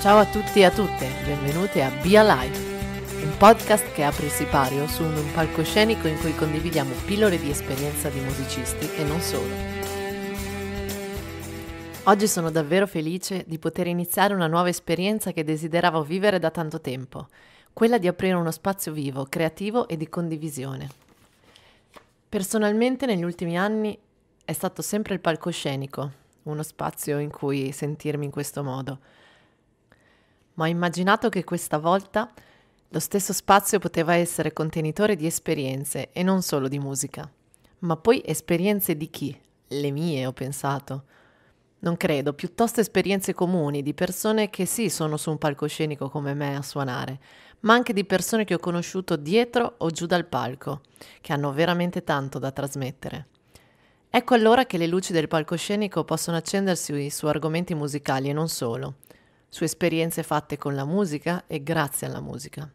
Ciao a tutti e a tutte, benvenuti a Be Alive, un podcast che apre il sipario su un palcoscenico in cui condividiamo pillole di esperienza di musicisti e non solo. Oggi sono davvero felice di poter iniziare una nuova esperienza che desideravo vivere da tanto tempo, quella di aprire uno spazio vivo, creativo e di condivisione. Personalmente negli ultimi anni è stato sempre il palcoscenico, uno spazio in cui sentirmi in questo modo ma ho immaginato che questa volta lo stesso spazio poteva essere contenitore di esperienze e non solo di musica. Ma poi esperienze di chi? Le mie, ho pensato. Non credo, piuttosto esperienze comuni di persone che sì sono su un palcoscenico come me a suonare, ma anche di persone che ho conosciuto dietro o giù dal palco, che hanno veramente tanto da trasmettere. Ecco allora che le luci del palcoscenico possono accendersi su argomenti musicali e non solo su esperienze fatte con la musica e grazie alla musica.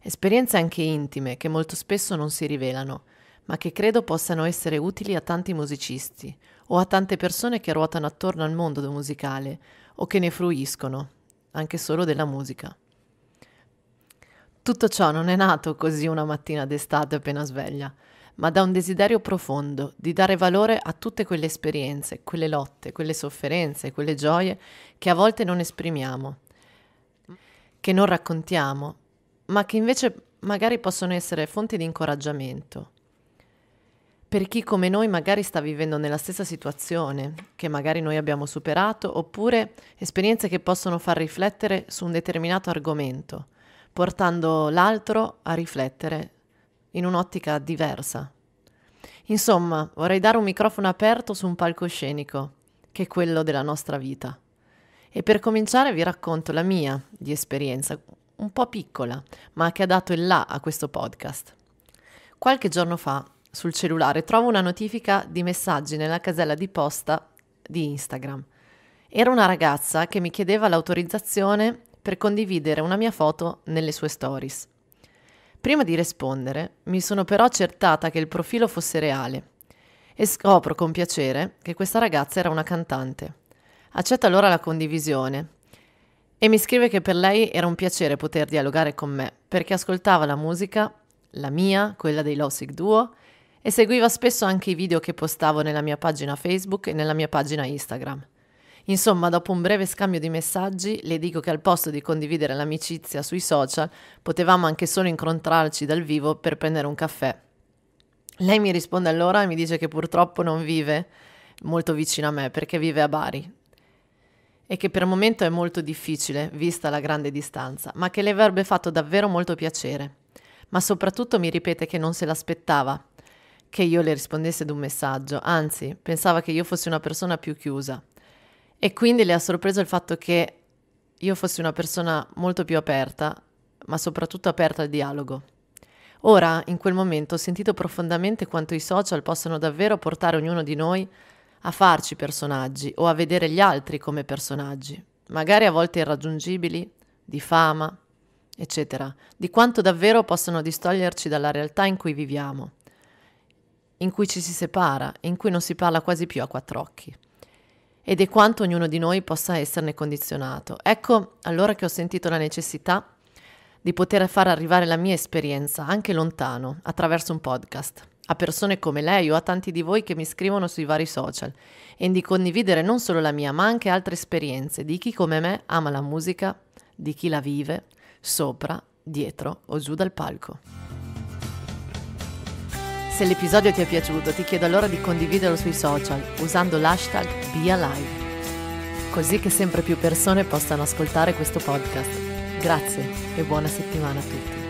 Esperienze anche intime che molto spesso non si rivelano, ma che credo possano essere utili a tanti musicisti o a tante persone che ruotano attorno al mondo musicale o che ne fruiscono, anche solo della musica. Tutto ciò non è nato così una mattina d'estate appena sveglia ma da un desiderio profondo di dare valore a tutte quelle esperienze, quelle lotte, quelle sofferenze, quelle gioie che a volte non esprimiamo, che non raccontiamo, ma che invece magari possono essere fonte di incoraggiamento. Per chi come noi magari sta vivendo nella stessa situazione che magari noi abbiamo superato, oppure esperienze che possono far riflettere su un determinato argomento, portando l'altro a riflettere in un'ottica diversa. Insomma, vorrei dare un microfono aperto su un palcoscenico, che è quello della nostra vita. E per cominciare vi racconto la mia di esperienza, un po' piccola, ma che ha dato il là a questo podcast. Qualche giorno fa, sul cellulare, trovo una notifica di messaggi nella casella di posta di Instagram. Era una ragazza che mi chiedeva l'autorizzazione per condividere una mia foto nelle sue stories. Prima di rispondere, mi sono però accertata che il profilo fosse reale e scopro con piacere che questa ragazza era una cantante. Accetta allora la condivisione e mi scrive che per lei era un piacere poter dialogare con me perché ascoltava la musica, la mia, quella dei Lovesick Duo e seguiva spesso anche i video che postavo nella mia pagina Facebook e nella mia pagina Instagram. Insomma, dopo un breve scambio di messaggi, le dico che al posto di condividere l'amicizia sui social, potevamo anche solo incontrarci dal vivo per prendere un caffè. Lei mi risponde allora e mi dice che purtroppo non vive molto vicino a me perché vive a Bari e che per il momento è molto difficile, vista la grande distanza, ma che le avrebbe fatto davvero molto piacere. Ma soprattutto mi ripete che non se l'aspettava che io le rispondesse ad un messaggio, anzi pensava che io fossi una persona più chiusa. E quindi le ha sorpreso il fatto che io fossi una persona molto più aperta, ma soprattutto aperta al dialogo. Ora, in quel momento, ho sentito profondamente quanto i social possono davvero portare ognuno di noi a farci personaggi o a vedere gli altri come personaggi, magari a volte irraggiungibili, di fama, eccetera, di quanto davvero possono distoglierci dalla realtà in cui viviamo, in cui ci si separa e in cui non si parla quasi più a quattro occhi ed è quanto ognuno di noi possa esserne condizionato. Ecco allora che ho sentito la necessità di poter far arrivare la mia esperienza anche lontano attraverso un podcast a persone come lei o a tanti di voi che mi scrivono sui vari social e di condividere non solo la mia ma anche altre esperienze di chi come me ama la musica, di chi la vive, sopra, dietro o giù dal palco. Se l'episodio ti è piaciuto ti chiedo allora di condividerlo sui social usando l'hashtag BeAlive, così che sempre più persone possano ascoltare questo podcast. Grazie e buona settimana a tutti.